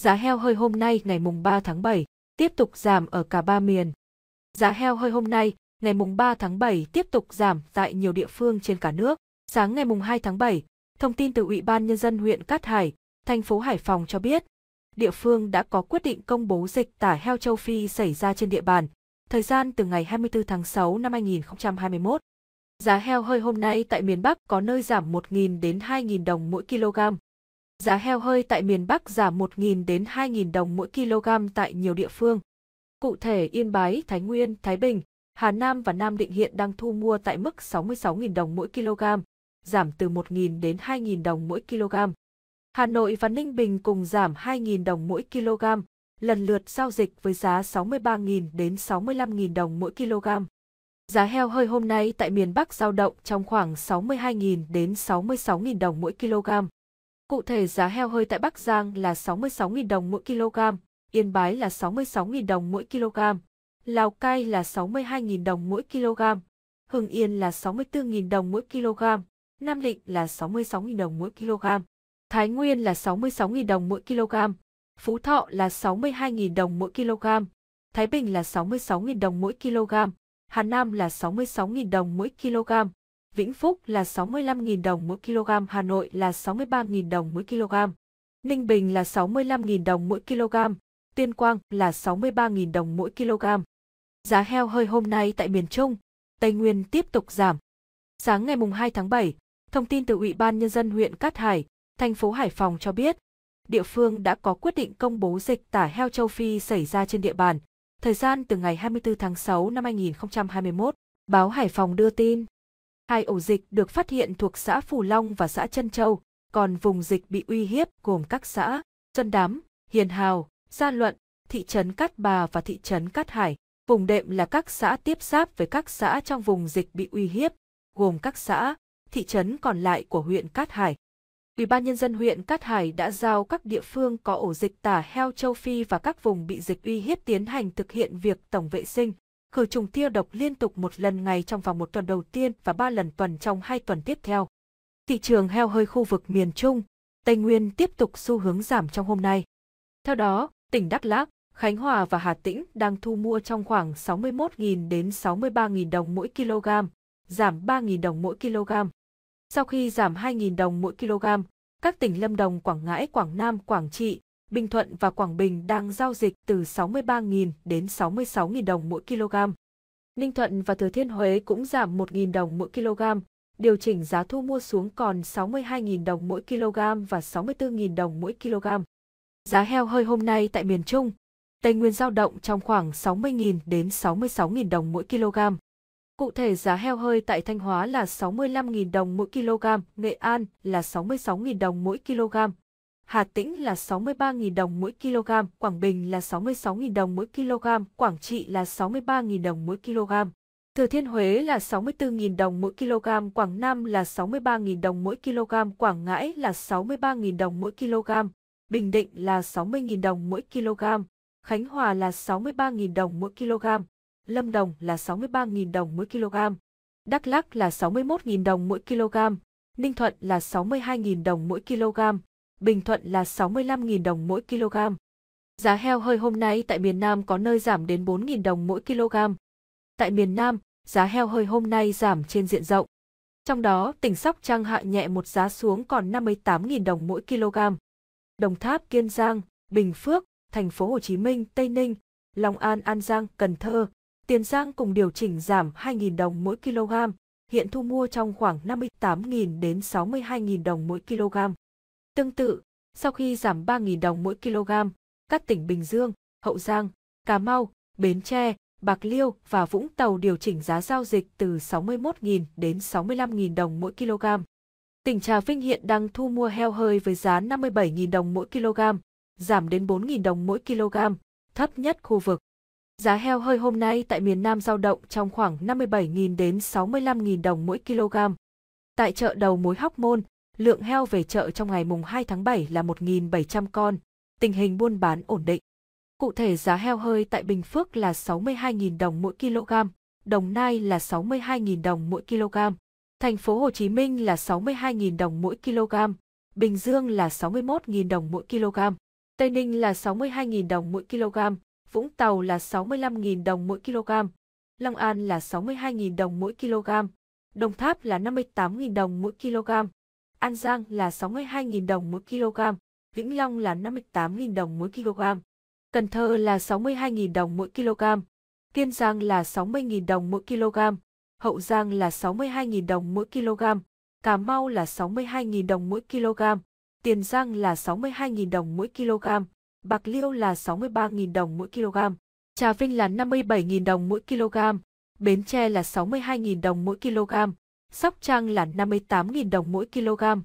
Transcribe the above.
Giá heo hơi hôm nay ngày mùng 3 tháng 7 tiếp tục giảm ở cả ba miền. Giá heo hơi hôm nay, ngày mùng 3 tháng 7 tiếp tục giảm tại nhiều địa phương trên cả nước. Sáng ngày mùng 2 tháng 7, thông tin từ Ủy ban nhân dân huyện Cát Hải, thành phố Hải Phòng cho biết, địa phương đã có quyết định công bố dịch tả heo châu Phi xảy ra trên địa bàn, thời gian từ ngày 24 tháng 6 năm 2021. Giá heo hơi hôm nay tại miền Bắc có nơi giảm 1.000 đến 2.000 đồng mỗi kg, Giá heo hơi tại miền Bắc giảm 1.000 đến 2.000 đồng mỗi kg tại nhiều địa phương. Cụ thể Yên Bái, Thái Nguyên, Thái Bình, Hà Nam và Nam Định hiện đang thu mua tại mức 66.000 đồng mỗi kg, giảm từ 1.000 đến 2.000 đồng mỗi kg. Hà Nội và Ninh Bình cùng giảm 2.000 đồng mỗi kg, lần lượt giao dịch với giá 63.000 đến 65.000 đồng mỗi kg. Giá heo hơi hôm nay tại miền Bắc giao động trong khoảng 62.000 đến 66.000 đồng mỗi kg. Cụ thể giá heo hơi tại Bắc Giang là 66.000 đồng mỗi kg, Yên Bái là 66.000 đồng mỗi kg, Lào Cai là 62.000 đồng mỗi kg, Hưng Yên là 64.000 đồng mỗi kg, Nam Định là 66.000 đồng mỗi kg, Thái Nguyên là 66.000 đồng mỗi kg, Phú Thọ là 62.000 đồng mỗi kg, Thái Bình là 66.000 đồng mỗi kg, Hà Nam là 66.000 đồng mỗi kg, Vĩnh Phúc là 65.000 đồng mỗi kg, Hà Nội là 63.000 đồng mỗi kg, Ninh Bình là 65.000 đồng mỗi kg, Tuyên Quang là 63.000 đồng mỗi kg. Giá heo hơi hôm nay tại miền Trung, Tây Nguyên tiếp tục giảm. Sáng ngày 2 tháng 7, thông tin từ Ủy ban Nhân dân huyện Cát Hải, thành phố Hải Phòng cho biết, địa phương đã có quyết định công bố dịch tả heo châu Phi xảy ra trên địa bàn, thời gian từ ngày 24 tháng 6 năm 2021. Báo Hải Phòng đưa tin. Hai ổ dịch được phát hiện thuộc xã Phù Long và xã Trân Châu, còn vùng dịch bị uy hiếp gồm các xã Xuân Đám, Hiền Hào, Gia Luận, thị trấn Cát Bà và thị trấn Cát Hải. Vùng đệm là các xã tiếp giáp với các xã trong vùng dịch bị uy hiếp, gồm các xã, thị trấn còn lại của huyện Cát Hải. Ủy ban nhân dân huyện Cát Hải đã giao các địa phương có ổ dịch tả heo châu Phi và các vùng bị dịch uy hiếp tiến hành thực hiện việc tổng vệ sinh, khử trùng tiêu độc liên tục một lần ngày trong vòng một tuần đầu tiên và ba lần tuần trong hai tuần tiếp theo. Thị trường heo hơi khu vực miền Trung, Tây Nguyên tiếp tục xu hướng giảm trong hôm nay. Theo đó, tỉnh Đắk Lắk, Khánh Hòa và Hà Tĩnh đang thu mua trong khoảng 61.000 đến 63.000 đồng mỗi kg, giảm 3.000 đồng mỗi kg. Sau khi giảm 2.000 đồng mỗi kg, các tỉnh Lâm Đồng, Quảng Ngãi, Quảng Nam, Quảng Trị, Bình Thuận và Quảng Bình đang giao dịch từ 63.000 đến 66.000 đồng mỗi kg. Ninh Thuận và Thừa Thiên Huế cũng giảm 1.000 đồng mỗi kg, điều chỉnh giá thu mua xuống còn 62.000 đồng mỗi kg và 64.000 đồng mỗi kg. Giá heo hơi hôm nay tại miền Trung, Tây Nguyên giao động trong khoảng 60.000 đến 66.000 đồng mỗi kg. Cụ thể giá heo hơi tại Thanh Hóa là 65.000 đồng mỗi kg, Nghệ An là 66.000 đồng mỗi kg, Hà Tĩnh là 63.000 đồng mỗi kg, Quảng Bình là 66.000 đồng mỗi kg, Quảng Trị là 63.000 đồng mỗi kg. Thừa Thiên Huế là 64.000 đồng mỗi kg, Quảng Nam là 63.000 đồng mỗi kg, Quảng Ngãi là 63.000 đồng mỗi kg, Bình Định là 60.000 đồng mỗi kg, Khánh Hòa là 63.000 đồng mỗi kg, Lâm Đồng là 63.000 đồng mỗi kg, Đắk Lắk là 61.000 đồng mỗi kg, Ninh Thuận là 62.000 đồng mỗi kg, Bình Thuận là 65.000 đồng mỗi kg. Giá heo hơi hôm nay tại miền Nam có nơi giảm đến 4.000 đồng mỗi kg. Tại miền Nam, giá heo hơi hôm nay giảm trên diện rộng. Trong đó, tỉnh Sóc Trăng hạ nhẹ một giá xuống còn 58.000 đồng mỗi kg. Đồng Tháp, Kiên Giang, Bình Phước, thành phố Hồ Chí Minh, Tây Ninh, Long An, An Giang, Cần Thơ, Tiền Giang cùng điều chỉnh giảm 2.000 đồng mỗi kg, hiện thu mua trong khoảng 58.000 đến 62.000 đồng mỗi kg. Tương tự, sau khi giảm 3.000 đồng mỗi kg, các tỉnh Bình Dương, Hậu Giang, Cà Mau, Bến Tre, Bạc Liêu và Vũng Tàu điều chỉnh giá giao dịch từ 61.000 đến 65.000 đồng mỗi kg. Tỉnh Trà Vinh hiện đang thu mua heo hơi với giá 57.000 đồng mỗi kg, giảm đến 4.000 đồng mỗi kg, thấp nhất khu vực. Giá heo hơi hôm nay tại miền Nam giao động trong khoảng 57.000 đến 65.000 đồng mỗi kg. Tại chợ đầu mối Hóc Môn, lượng heo về chợ trong ngày mùng 2 tháng 7 là 1.700 con, tình hình buôn bán ổn định. Cụ thể giá heo hơi tại Bình Phước là 62.000 đồng mỗi kg, Đồng Nai là 62.000 đồng mỗi kg, thành phố Hồ Chí Minh là 62.000 đồng mỗi kg, Bình Dương là 61.000 đồng mỗi kg, Tây Ninh là 62.000 đồng mỗi kg, Vũng Tàu là 65.000 đồng mỗi kg, Long An là 62.000 đồng mỗi kg, Đồng Tháp là 58.000 đồng mỗi kg. An Giang là 62.000 đồng mỗi kg, Vĩnh Long là 58.000 đồng mỗi kg, Cần Thơ là 62.000 đồng mỗi kg, Kiên Giang là 60.000 đồng mỗi kg, Hậu Giang là 62.000 đồng mỗi kg, Cà Mau là 62.000 đồng mỗi kg, Tiền Giang là 62.000 đồng mỗi kg, Bạc Liêu là 63.000 đồng mỗi kg, Trà Vinh là 57.000 đồng mỗi kg, Bến Tre là 62.000 đồng mỗi kg, Sóc Trăng là 58.000 đồng mỗi kg,